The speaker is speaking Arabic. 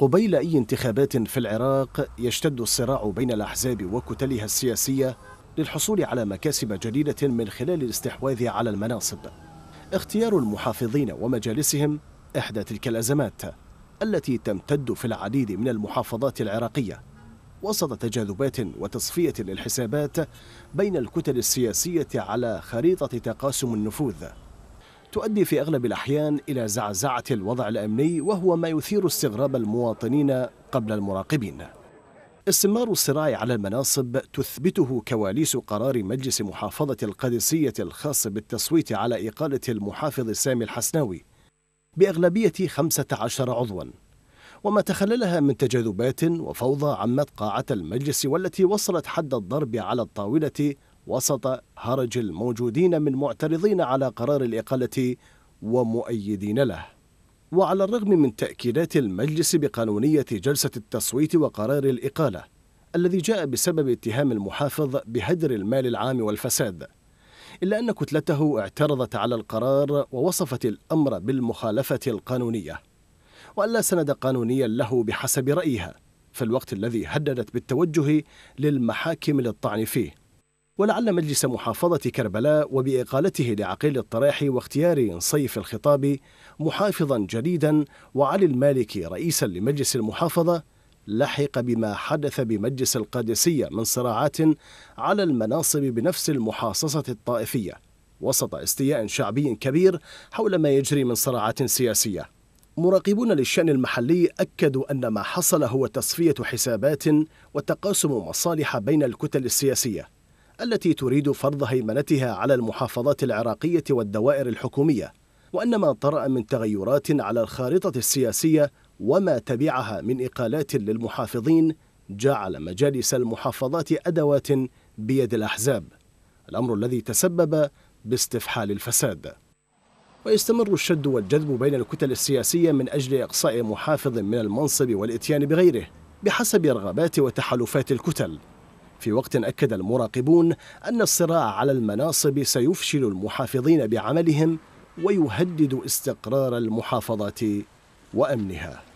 قبيل أي انتخابات في العراق يشتد الصراع بين الأحزاب وكتلها السياسية للحصول على مكاسب جديدة من خلال الاستحواذ على المناصب اختيار المحافظين ومجالسهم إحدى تلك الأزمات التي تمتد في العديد من المحافظات العراقية وسط تجاذبات وتصفية للحسابات بين الكتل السياسية على خريطة تقاسم النفوذ تؤدي في أغلب الأحيان إلى زعزعة الوضع الأمني وهو ما يثير استغراب المواطنين قبل المراقبين استمرار الصراع على المناصب تثبته كواليس قرار مجلس محافظة القادسية الخاص بالتصويت على إقالة المحافظ سامي الحسناوي بأغلبية 15 عضواً وما تخللها من تجاذبات وفوضى عمت قاعة المجلس والتي وصلت حد الضرب على الطاولة وسط هرج الموجودين من معترضين على قرار الإقالة ومؤيدين له وعلى الرغم من تأكيدات المجلس بقانونية جلسة التصويت وقرار الإقالة الذي جاء بسبب اتهام المحافظ بهدر المال العام والفساد إلا أن كتلته اعترضت على القرار ووصفت الأمر بالمخالفة القانونية وألا سند قانونيا له بحسب رأيها في الوقت الذي هددت بالتوجه للمحاكم للطعن فيه ولعل مجلس محافظة كربلاء وبإقالته لعقيل الطريحي واختيار صيف الخطابي محافظا جديدا وعلي المالكي رئيسا لمجلس المحافظة لحق بما حدث بمجلس القادسية من صراعات على المناصب بنفس المحاصصة الطائفية وسط استياء شعبي كبير حول ما يجري من صراعات سياسية مراقبون للشأن المحلي أكدوا أن ما حصل هو تصفية حسابات وتقاسم مصالح بين الكتل السياسية التي تريد فرض هيمنتها على المحافظات العراقية والدوائر الحكومية وأن ما طرأ من تغيرات على الخارطة السياسية وما تبعها من إقالات للمحافظين جعل مجالس المحافظات أدوات بيد الأحزاب الأمر الذي تسبب باستفحال الفساد ويستمر الشد والجذب بين الكتل السياسية من أجل إقصاء محافظ من المنصب والإتيان بغيره بحسب رغبات وتحالفات الكتل في وقت أكد المراقبون أن الصراع على المناصب سيفشل المحافظين بعملهم ويهدد استقرار المحافظة وأمنها